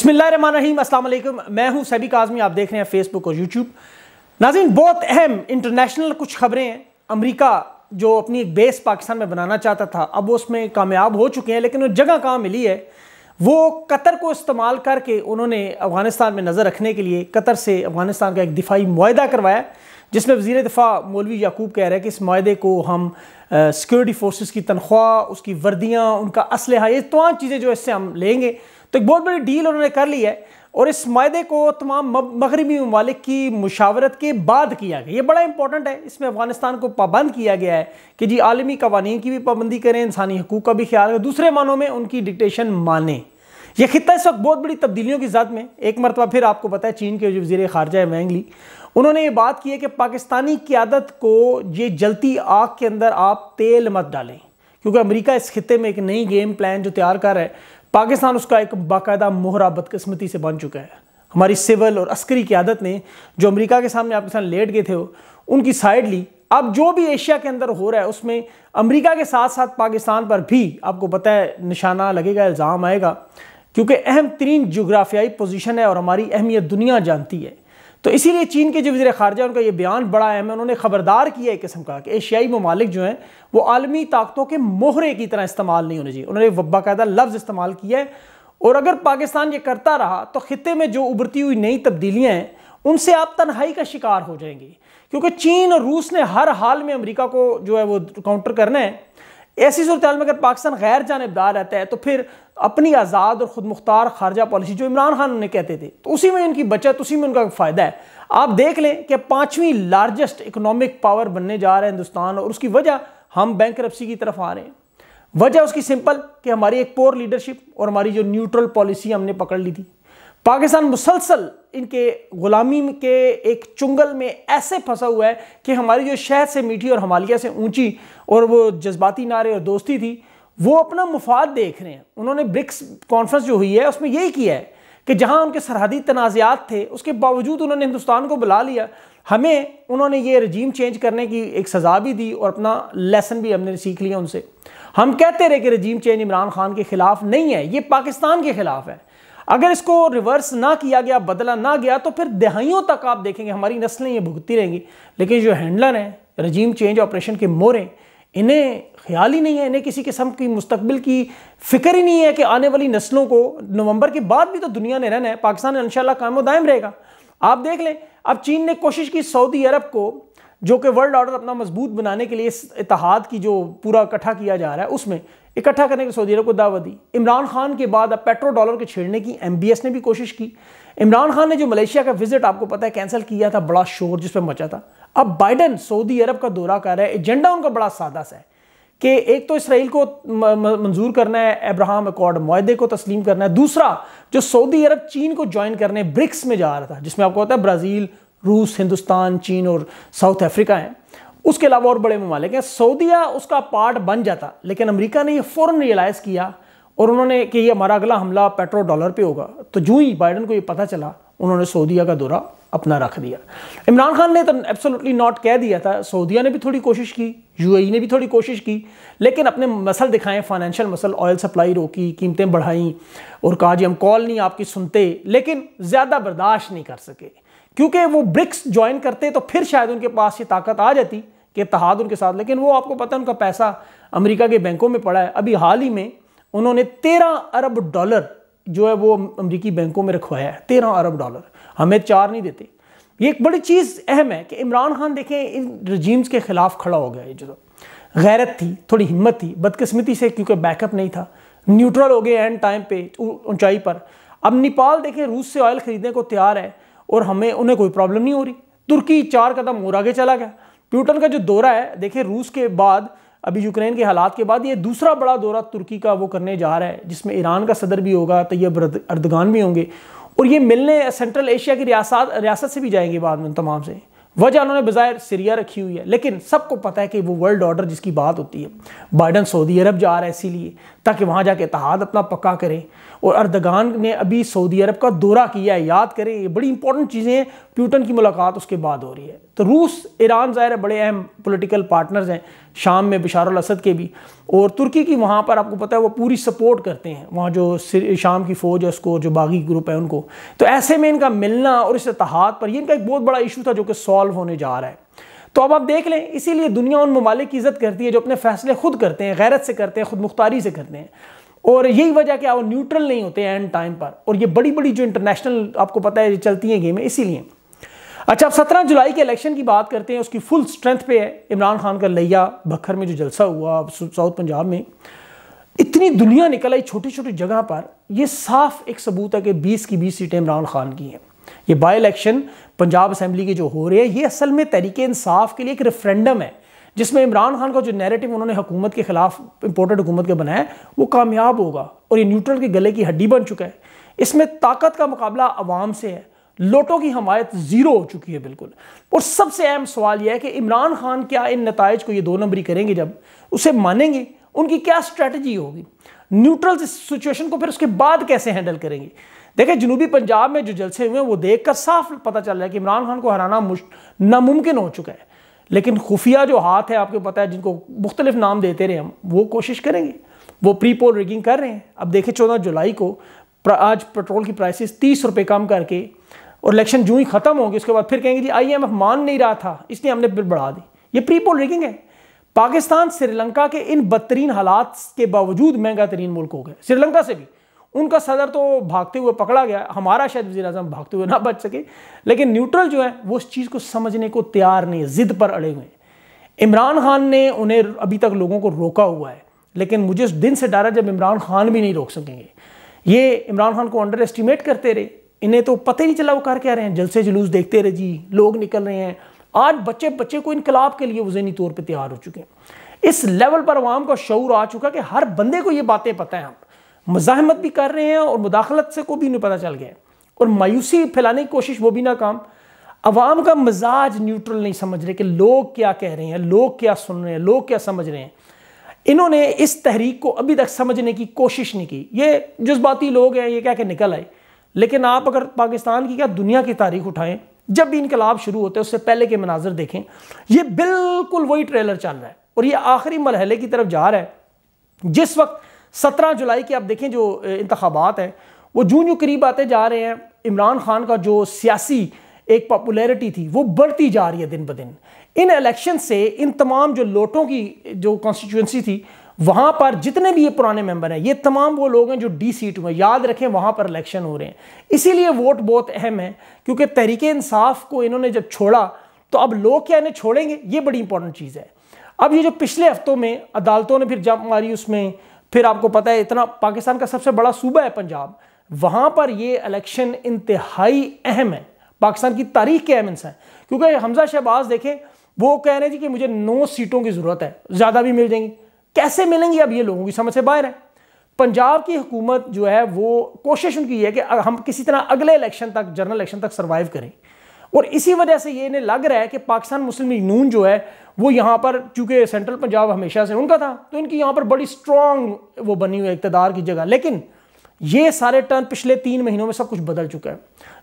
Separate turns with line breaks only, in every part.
बसमिल्लाम असलम मैं हूँ सभी काजमी आप देख रहे हैं फेसबुक और यूट्यूब नाजिन बहुत अहम इंटरनेशनल कुछ खबरें हैं अमरीका जो अपनी एक बेस पाकिस्तान में बनाना चाहता था अब वो उसमें कामयाब हो चुके हैं लेकिन वो जगह कहाँ मिली है वो कतर को इस्तेमाल करके उन्होंने अफगानिस्तान में नज़र रखने के लिए कतर से अफगानिस्तान का एक दिफाई माहा करवाया जिसमें वजीर दफा मौलवी याकूब कह रहे हैं कि इस माहे को हम सिक्योरिटी फोर्सेस की तनख्वाह उसकी वर्दियाँ उनका असलह ये तमाम चीज़ें जो इससे हम लेंगे तो एक बहुत बड़ी डील उन्होंने कर ली है और इस माहे को तमाम मगरबी ममालिक की मुशावरत के बाद किया गया ये बड़ा इंपॉर्टेंट है इसमें अफगानिस्तान को पाबंद किया गया है कि जी आलमी कवानी की भी पाबंदी करें इंसानी हकूक़ का भी ख्याल करें दूसरे मानों में उनकी डिक्टेशन माने यह खत्ता इस वक्त बहुत बड़ी तब्दीलियों की ज़द में एक मरतबा फिर आपको पता है चीन के जो वजीर खारजा है मैंगली उन्होंने ये बात की है कि पाकिस्तानी क्यादत को ये जलती आग के अंदर आप तेल मत डालें क्योंकि अमेरिका इस खत्े में एक नई गेम प्लान जो तैयार कर रहा है पाकिस्तान उसका एक बाकायदा मोहरा बदकस्मती से बन चुका है हमारी सिविल और अस्करी की आदत ने जो अमेरिका के सामने आपके साथ लेट गए थे उनकी साइड ली अब जो भी एशिया के अंदर हो रहा है उसमें अमेरिका के साथ साथ पाकिस्तान पर भी आपको पता है निशाना लगेगा इल्ज़ाम आएगा क्योंकि अहम तरीन जोग्राफियाई पोजीशन है और हमारी अहमियत दुनिया जानती है तो इसीलिए चीन के जो वजी खारजा उनका यह बयान बड़ा अहम है उन्होंने खबरदार किया एक किस्म का कि एशियाई ममालिक जो हैं वो आलमी ताकतों के मोहरे की तरह इस्तेमाल नहीं होने चाहिए उन्होंने बाकायदा लफ्ज़ इस्तेमाल किया है और अगर पाकिस्तान ये करता रहा तो ख़त्े में जो उभरती हुई नई तब्दीलियाँ हैं उनसे आप तनहाई का शिकार हो जाएंगे क्योंकि चीन और रूस ने हर हाल में अमरीका को जो है वो काउंटर करना है ऐसी सूरत में अगर पाकिस्तान गैर जानबदार रहता है तो फिर अपनी आज़ाद और ख़ुद मुख्तार खारजा पॉलिसी जो इमरान खान ने कहते थे तो उसी में उनकी बचत उसी में उनका फ़ायदा है आप देख लें कि पाँचवीं लार्जेस्ट इकनॉमिक पावर बनने जा रहा है हिंदुस्तान और उसकी वजह हम बैंक की तरफ आ रहे हैं वजह उसकी सिंपल कि हमारी एक पोर लीडरशिप और हमारी जो न्यूट्रल पॉलिसी हमने पकड़ ली थी पाकिस्तान मुसलसल इनके ग़ुलामी के एक चुंगल में ऐसे फंसा हुआ है कि हमारी जो शहर से मीठी और हमालिया से ऊंची और वो जज्बाती नारे और दोस्ती थी वो अपना मुफाद देख रहे हैं उन्होंने ब्रिक्स कॉन्फ्रेंस जो हुई है उसमें यही किया है कि जहां उनके सरहदी तनाज़ात थे उसके बावजूद उन्होंने हिंदुस्तान को बुला लिया हमें उन्होंने ये रजीम चेंज करने की एक सज़ा भी दी और अपना लेसन भी हमने सीख लिया उनसे हम कहते रहे कि रजीम चेंज इमरान खान के ख़िलाफ़ नहीं है ये पाकिस्तान के ख़िलाफ़ है अगर इसको रिवर्स ना किया गया बदला ना गया तो फिर दहाइयों तक आप देखेंगे हमारी नस्लें ये भुगती रहेंगी लेकिन जो हैंडलर हैं रजीम चेंज ऑपरेशन के मोरें इन्हें ख्याल ही नहीं है इन्हें किसी किस्म की मुस्तबिल की फ़िक्र ही नहीं है कि आने वाली नस्लों को नवंबर के बाद भी तो दुनिया ने रहना है पाकिस्तान इन काम दायम रहेगा आप देख लें अब चीन ने कोशिश की सऊदी अरब को जो कि वर्ल्ड ऑर्डर अपना मजबूत बनाने के लिए इस इतिहाद की जो पूरा इकट्ठा किया जा रहा है उसमें इकट्ठा करने की सऊदी अरब को दावा दी इमरान खान के बाद अब पेट्रो डॉलर के छेड़ने की एम ने भी कोशिश की इमरान खान ने जो मलेशिया का विजिट आपको पता है कैंसिल किया था बड़ा शोर जिस पर मचा था अब बाइडन सऊदी अरब का दौरा कर रहा है एजेंडा उनका बड़ा सादा सा है कि एक तो इसराइल को मंजूर करना है अब्राहम अकॉर्ड माहे को तस्लीम करना है दूसरा जो सऊदी अरब चीन को ज्वाइन करने ब्रिक्स में जा रहा था जिसमें आपको पता है ब्राज़ील रूस हिंदुस्तान चीन और साउथ अफ्रीका हैं उसके अलावा और बड़े ममालिक हैं सऊदिया उसका पार्ट बन जाता लेकिन अमरीका ने यह फ़ौरन रियलाइज़ किया और उन्होंने कि ये हमारा अगला हमला पेट्रो डॉलर पे होगा तो जूं ही बाइडन को ये पता चला उन्होंने सऊदिया का दौरा अपना रख दिया इमरान खान ने तो एब्सोलूटली नॉट कह दिया था सऊदिया ने भी थोड़ी कोशिश की यूएई ने भी थोड़ी कोशिश की लेकिन अपने मसल दिखाएं फाइनेंशियल मसल ऑयल सप्लाई रोकी कीमतें बढ़ाई और कहा जी हम कॉल नहीं आपकी सुनते लेकिन ज़्यादा बर्दाश्त नहीं कर सके क्योंकि वो ब्रिक्स ज्वाइन करते तो फिर शायद उनके पास ये ताकत आ जाती कि तहाद उनके साथ लेकिन वो आपको पता है उनका पैसा अमरीका के बैंकों में पड़ा है अभी हाल ही में उन्होंने तेरह अरब डॉलर जो है वो अमरीकी बैंकों में रखवाया है तेरह अरब डॉलर हमें चार नहीं देते ये एक बड़ी चीज़ अहम है कि इमरान खान देखें इन रजीम्स के ख़िलाफ़ खड़ा हो गया ये जो गैरत थी थोड़ी हिम्मत थी बदकस्मती से क्योंकि बैकअप नहीं था न्यूट्रल हो गए एंड टाइम पे ऊंचाई पर अब नेपाल देखें रूस से ऑयल ख़रीदने को तैयार है और हमें उन्हें कोई प्रॉब्लम नहीं हो रही तुर्की चार कदम और आगे चला गया प्यूटन का जो दौरा है देखें रूस के बाद अभी यूक्रेन के हालात के बाद ये दूसरा बड़ा दौरा तुर्की का वो करने जा रहा है जिसमें ईरान का सदर भी होगा तैयब अर्दगान भी होंगे और ये मिलने सेंट्रल एशिया की रियासत रियासत से भी जाएंगे बाद में तमाम से वजह उन्होंने बाज़ाहिर सीरिया रखी हुई है लेकिन सबको पता है कि वो वर्ल्ड ऑर्डर जिसकी बात होती है बाइडन सऊदी अरब जा रहा है इसीलिए ताकि वहाँ जाके इतिहाद अपना पक्का करें और अर्दगान ने अभी सऊदी अरब का दौरा किया है याद करें ये बड़ी इंपॉर्टेंट चीज़ें हैं प्यूटन की मुलाकात उसके बाद हो रही है तो रूस ईरान ज़ाहिर है बड़े अहम पॉलिटिकल पार्टनर्स हैं शाम में बिशार असद के भी और तुर्की की वहाँ पर आपको पता है वो पूरी सपोर्ट करते हैं वहाँ जो शाम की फ़ौज है उसको जो बागी ग्रुप है उनको तो ऐसे में इनका मिलना और इस तहात पर ये इनका एक बहुत बड़ा इशू था जो कि सॉल्व होने जा रहा है तो अब आप देख लें इसीलिए दुनिया उन ममालिक की इज्जत करती है जो अपने फैसले खुद करते हैं गैरत से करते हैं खुद मुख्तारी से करते हैं और यही वजह कि वो न्यूट्रल नहीं होते एंड टाइम पर और ये बड़ी बड़ी जो इंटरनेशनल आपको पता है चलती हैं गेमें इसीलिए अच्छा अब सत्रह जुलाई के इलेक्शन की बात करते हैं उसकी फुल स्ट्रेंथ पे है इमरान खान का लैया बखर में जो जलसा हुआ साउथ पंजाब में इतनी दुनिया निकल आई छोटी छोटी जगह पर यह साफ एक सबूत है कि 20 की 20 सीटें इमरान खान की हैं ये बाई इलेक्शन पंजाब असम्बली के जो हो रहे हैं ये असल में तरीके इंसाफ के लिए एक रेफरेंडम है जिसमें इमरान खान का जो नैरेटिव उन्होंने हुकूमत के खिलाफ इंपोर्टेड हुकूमत का बनाया वो कामयाब होगा और ये न्यूट्रल के गले की हड्डी बन चुका है इसमें ताकत का मुकाबला आवाम से है लोटो की हमायत जीरो हो चुकी है बिल्कुल और सबसे अहम सवाल यह है कि इमरान खान क्या इन नतज को ये दो नंबरी करेंगे जब उसे मानेंगे उनकी क्या स्ट्रेटजी होगी न्यूट्रल सिचुएशन को फिर उसके बाद कैसे हैंडल करेंगे देखें जनूबी पंजाब में जो जलसे हुए हैं वो देखकर साफ पता चल रहा है कि इमरान खान को हराना नामुमकिन हो चुका है लेकिन खुफिया जो हाथ है आपको पता है जिनको मुख्तलिफ नाम देते रहे हम वो कोशिश करेंगे वो प्री पोल रिगिंग कर रहे हैं अब देखें चौदह जुलाई को आज पेट्रोल की प्राइसेस तीस रुपये कम करके और इलेक्शन जूं ही ख़त्म होगी उसके बाद फिर कहेंगे जी आईएमएफ मान नहीं रहा था इसलिए हमने बिल बढ़ा दी ये प्री पोल रिगिंग है पाकिस्तान श्रीलंका के इन बदतरीन हालात के बावजूद महंगा तरीन मुल्क हो गए श्रीलंका से भी उनका सदर तो भागते हुए पकड़ा गया हमारा शायद वजी अजम भागते हुए ना बच सके लेकिन न्यूट्रल जो है वो उस चीज़ को समझने को तैयार नहीं है जिद पर अड़े हुए हैं इमरान खान ने उन्हें अभी तक लोगों को रोका हुआ है लेकिन मुझे उस दिन से डर है जब इमरान खान भी नहीं रोक सकेंगे ये इमरान खान को अंडर एस्टिमेट करते रहे इन्हें तो पता ही नहीं चला वो कर क्या रहे हैं जलसे जुलूस देखते रहे जी लोग निकल रहे हैं आज बच्चे बच्चे को इनकलाब के लिए वजनी तौर पर तैयार हो चुके हैं इस लेवल पर आवाम का शौर आ चुका कि हर बंदे को ये बातें पता है हम मजाहमत भी कर रहे हैं और मुदाखलत से को भी नहीं पता चल गया और मायूसी फैलाने की कोशिश वो भी ना काम अवाम का मजाज न्यूट्रल नहीं समझ रहे कि लोग क्या कह रहे हैं लोग क्या सुन रहे हैं लोग क्या समझ रहे हैं इन्होंने इस तहरीक को अभी तक समझने की कोशिश नहीं की ये जज्बाती लोग हैं ये क्या के निकल आए लेकिन आप अगर पाकिस्तान की क्या दुनिया की तारीख उठाएं जब भी इनकलाब शुरू होते हैं उससे पहले के मनाजर देखें ये बिल्कुल वही ट्रेलर चल रहा है और ये आखिरी मरहले की तरफ जा रहा है जिस वक्त सत्रह जुलाई की आप देखें जो इंतबात हैं वो जून जो करीब आते जा रहे हैं इमरान खान का जो सियासी एक पॉपुलैरिटी थी वो बढ़ती जा रही है दिन ब दिन इन इलेक्शन से इन तमाम जो लोटों की जो कॉन्स्टिट्यूंसी थी वहां पर जितने भी ये पुराने मेंबर हैं ये तमाम वो लोग हैं जो डी सीट में याद रखें वहां पर इलेक्शन हो रहे हैं इसीलिए वोट बहुत अहम है क्योंकि तहरीक इंसाफ को इन्होंने जब छोड़ा तो अब लोग क्या इन्हें छोड़ेंगे ये बड़ी इंपॉर्टेंट चीज़ है अब ये जो पिछले हफ्तों में अदालतों ने फिर जंप मारी उसमें फिर आपको पता है इतना पाकिस्तान का सबसे बड़ा सूबा है पंजाब वहाँ पर ये इलेक्शन इंतहाई अहम है पाकिस्तान की तारीख के अहम हैं क्योंकि हमजा शहबाज देखें वो कह रहे थे कि मुझे नौ सीटों की ज़रूरत है ज़्यादा भी मिल जाएंगी कैसे मिलेंगी अब ये लोगों की समझ से बाहर है पंजाब की हुकूमत जो है वो कोशिश उनकी है कि हम किसी तरह अगले इलेक्शन तक जनरल इलेक्शन तक सर्वाइव करें और इसी वजह से ये इन्हें लग रहा है कि पाकिस्तान मुस्लिम लीग नून जो है वो यहाँ पर चूंकि सेंट्रल पंजाब हमेशा से उनका था तो इनकी यहाँ पर बड़ी स्ट्रॉन्ग वो बनी हुई है इकतदार की जगह लेकिन ये सारे टर्न पिछले तीन महीनों में सब कुछ बदल चुका है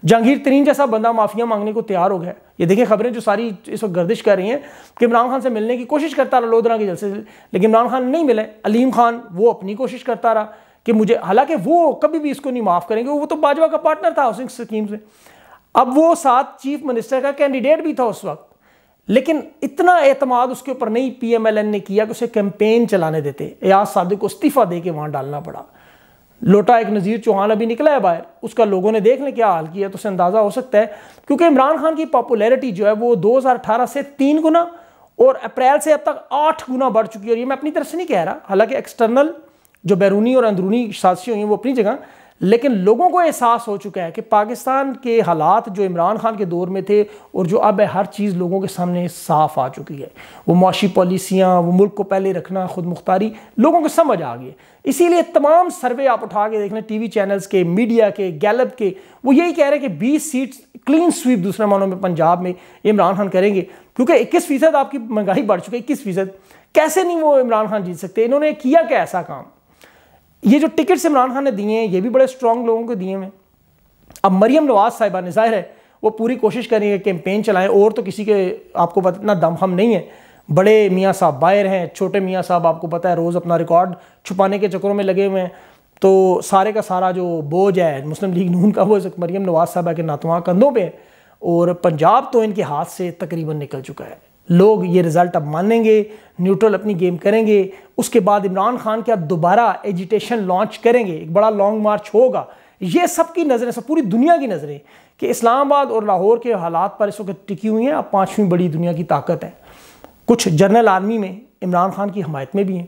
जहांगीर तरीन जैसा बंदा माफिया मांगने को तैयार हो गया ये देखिए खबरें जो सारी इस वक्त गर्दिश कर रही हैं कि इमरान खान से मिलने की कोशिश करता रहा लोधरा के जलसे लेकिन इमरान खान नहीं मिले अलीम खान वो अपनी कोशिश करता रहा कि मुझे हालांकि वो कभी भी इसको नहीं माफ़ करेंगे वो तो बाजवा का पार्टनर था हाउसिंग स्कीम से अब वो साथ चीफ मिनिस्टर का कैंडिडेट भी था उस वक्त लेकिन इतना एतमाद उसके ऊपर नहीं पीएमएलएन ने किया कि उसे कैंपेन चलाने देते एयाज सादिक को इस्तीफ़ा दे के वहाँ डालना पड़ा लोटा एक नज़ीर चौहान अभी निकला है बाहर उसका लोगों ने देख लें क्या हाल किया तो उससे अंदाज़ा हो सकता है क्योंकि इमरान खान की पॉपुलैरिटी जो है वो 2018 से तीन गुना और अप्रैल से अब तक आठ गुना बढ़ चुकी है और ये मैं अपनी तरफ से नहीं कह रहा हालांकि एक्सटर्नल जो बैरूनी और अंदरूनी साजिशें हुई हैं वो अपनी जगह लेकिन लोगों को एहसास हो चुका है कि पाकिस्तान के हालात जो इमरान खान के दौर में थे और जो अब है हर चीज़ लोगों के सामने साफ आ चुकी है वो मुशी पॉलिसियाँ वो मुल्क को पहले रखना खुद मुख्तारी लोगों को समझ आ गई इसीलिए तमाम सर्वे आप उठा के देख लें टी चैनल्स के मीडिया के गैलब के वो यही कह रहे हैं कि बीस सीट्स क्लीन स्वीप दूसरे मानों में पंजाब में इमरान खान करेंगे क्योंकि इक्कीस फ़ीसद आपकी महंगाई बढ़ चुकी है इक्कीस फ़ीसद कैसे नहीं वो इमरान खान जीत सकते इन्होंने किया क्या ऐसा काम ये जो टिकट्स इमरान खान ने दिए हैं ये भी बड़े स्ट्रॉग लोगों को दिए हैं अब मरियम नवाज साहिबा ने जाहिर है वो पूरी कोशिश करेंगे कैंपेन चलाएं और तो किसी के आपको पता इतना दमखम नहीं है बड़े मियाँ साहब बायर हैं छोटे मियाँ साहब आपको पता है रोज़ अपना रिकॉर्ड छुपाने के चक्करों में लगे हुए हैं तो सारे का सारा जो बोझ है मुस्लिम लीग नून का वो मरियम नवाज साहबा के नातवा कंधों पर और पंजाब तो इनके हाथ से तकरीबन निकल चुका है लोग ये रिज़ल्ट अब मानेंगे न्यूट्रल अपनी गेम करेंगे उसके बाद इमरान खान के अब दोबारा एजिटेशन लॉन्च करेंगे एक बड़ा लॉन्ग मार्च होगा ये सब की नज़रें सब पूरी दुनिया की नज़रें कि इस्लामाबाद और लाहौर के हालात पर इस वक्त टिकी हुई हैं अब पाँचवीं बड़ी दुनिया की ताकत है कुछ जनरल आर्मी में इमरान खान की हमायत में भी हैं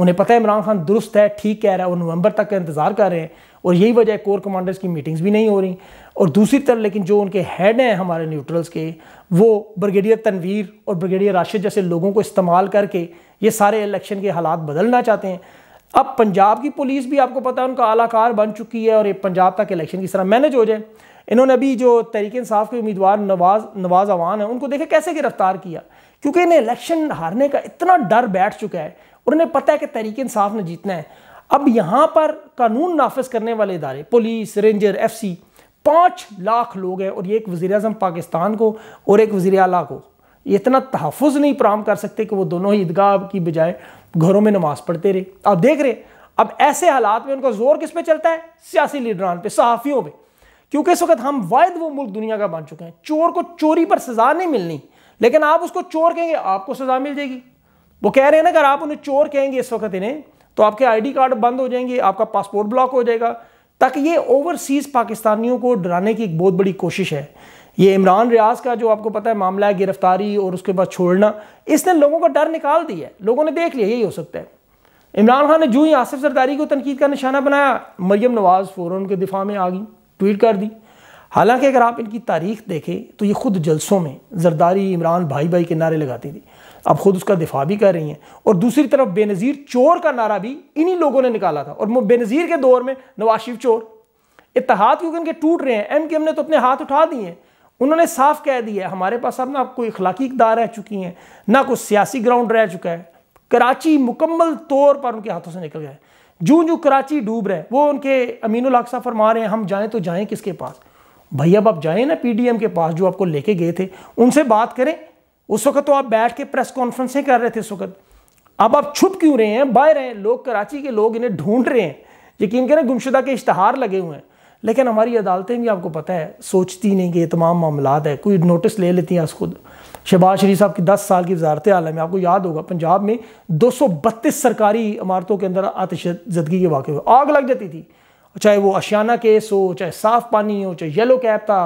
उन्हें पता है इमरान खान दुरुस्त है ठीक कह रहा है वो नवंबर तक का इंतज़ार कर रहे हैं और यही वजह है कोर कमांडर्स की मीटिंग्स भी नहीं हो रही और दूसरी तरफ लेकिन जो उनके हेड हैं हमारे न्यूट्रल्स के वो ब्रिगेडियर तनवीर और ब्रिगेडियर राशिद जैसे लोगों को इस्तेमाल करके ये सारे इलेक्शन के हालात बदलना चाहते हैं अब पंजाब की पुलिस भी आपको पता है उनका आलाकार बन चुकी है और ये पंजाब तक इलेक्शन किस तरह मैनेज हो जाए इन्होंने अभी जो तहरीक इंसाफ के उम्मीदवार नवाज नवाज अवान है उनको देखे कैसे गिरफ्तार किया क्योंकि इन्हें इलेक्शन हारने का इतना डर बैठ चुका है और इन्हें पता है कि तहरीक इंसाफ ने जीतना है अब यहाँ पर कानून नाफज करने वाले इदारे पुलिस रेंजर एफ सी पाँच लाख लोग हैं और ये एक वज़ी अजम पाकिस्तान को और एक वज़ी अला को इतना तहफ़ नहीं फ्राहम कर सकते कि वो दोनों ही ईदगाह की बजाय घरों में नमाज़ पढ़ते रहे आप देख रहे अब ऐसे हालात में उनका जोर किस पे चलता है सियासी लीडरान पे सहाफ़ियों पे क्योंकि इस वक्त हम वायद वो मुल्क दुनिया का बन चुके हैं चोर को चोरी पर सज़ा नहीं मिलनी लेकिन आप उसको चोर कहेंगे आपको सज़ा मिल जाएगी वो कह रहे हैं ना अगर आप उन्हें चोर कहेंगे इस वक्त इन्हें तो आपके आईडी कार्ड बंद हो जाएंगे आपका पासपोर्ट ब्लॉक हो जाएगा ताकि ये ओवरसीज़ पाकिस्तानियों को डराने की एक बहुत बड़ी कोशिश है ये इमरान रियाज का जो आपको पता है मामला है गिरफ्तारी और उसके बाद छोड़ना इसने लोगों का डर निकाल दिया है लोगों ने देख लिया यही हो सकता है इमरान खान ने जू ही आसिफ सरदारी को तनकीद का निशाना बनाया मरियम नवाज़ फ़ौर के दिफा में आ गई ट्वीट कर दी हालांकि अगर आप इनकी तारीख देखें तो ये खुद जलसों में जरदारी इमरान भाई भाई के नारे लगाती थी अब खुद उसका दिफा भी कर रही हैं और दूसरी तरफ बेनज़ीर चोर का नारा भी इन्हीं लोगों ने निकाला था और बेनज़ीर के दौर में नवाज शिफ चोर इतहाद क्योंकि इनके टूट रहे हैं एम के एम ने तो अपने हाथ उठा दिए हैं उन्होंने साफ कह दिया है हमारे पास अब ना कोई इखलाकी इकदार रह चुकी हैं ना कोई सियासी ग्राउंड रह चुका है कराची मुकम्मल तौर पर उनके हाथों से निकल गया है जूं जूं कराची डूब रहे वो उनके अमीन अक्सा फरमा रहे हैं हम जाएँ तो जाएँ किसके पास भैया अब आप जाएँ ना पी डी एम के पास जो आपको लेके गए थे उनसे बात करें उस वक्त तो आप बैठ के प्रेस कॉन्फ्रेंसें कर रहे थे उस वक्त अब आप छुप क्यों रहे हैं बाहर हैं लोग कराची के लोग इन्हें ढूंढ रहे हैं यकीन करें गुमशुदा के इश्तहार लगे हुए हैं लेकिन हमारी अदालतें भी आपको पता है सोचती नहीं कि ये तमाम मामला है कोई नोटिस ले लेती हैं आज खुद शहबाज शरीफ साहब की 10 साल की वजारत आलम है आपको याद होगा पंजाब में दो सौ बत्तीस सरकारी इमारतों के अंदर आतशदगी के वाक़े हुए आग लग जाती थी चाहे वो अशियाना केस हो चाहे साफ़ पानी हो चाहे येलो कैब था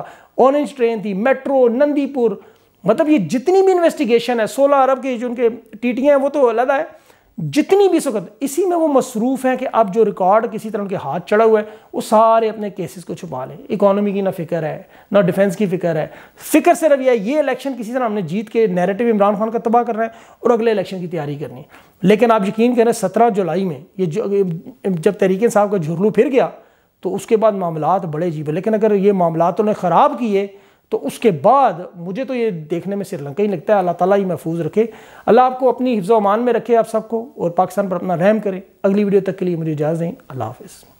ऑरेंज ट्रेन थी मेट्रो नंदीपुर मतलब ये जितनी भी इन्वेस्टिगेशन है सोलह अरब के जो उनके टीटियाँ हैं वो तो अलग है जितनी भी सख्त इसी में वो मसरूफ़ हैं कि अब जो रिकॉर्ड किसी तरह उनके हाथ चढ़ा हुआ है वो सारे अपने केसेस को छुपा लें इकोनॉमी की ना फिक्र है ना डिफेंस की फिक्र है फिक्र से रवैया ये इलेक्शन किसी तरह हमने जीत के नैरेटिव इमरान खान का तबाह करना है और अगले इलेक्शन की तैयारी करनी है लेकिन आप यकीन करें सत्रह जुलाई में ये जब तरीके साहब का झुरलू फिर गया तो उसके बाद मामला बड़े जीवे लेकिन अगर ये मामला उन्हें ख़राब किए तो उसके बाद मुझे तो ये देखने में श्रीलंका ही लगता है अल्लाह ताला ही महफूज रखे अल्लाह आपको अपनी हिफ्ज़ अमान में रखे आप सबको और पाकिस्तान पर अपना रहम करें अगली वीडियो तक के लिए मुझे इजाज़ दें अल्लाह हाफिज़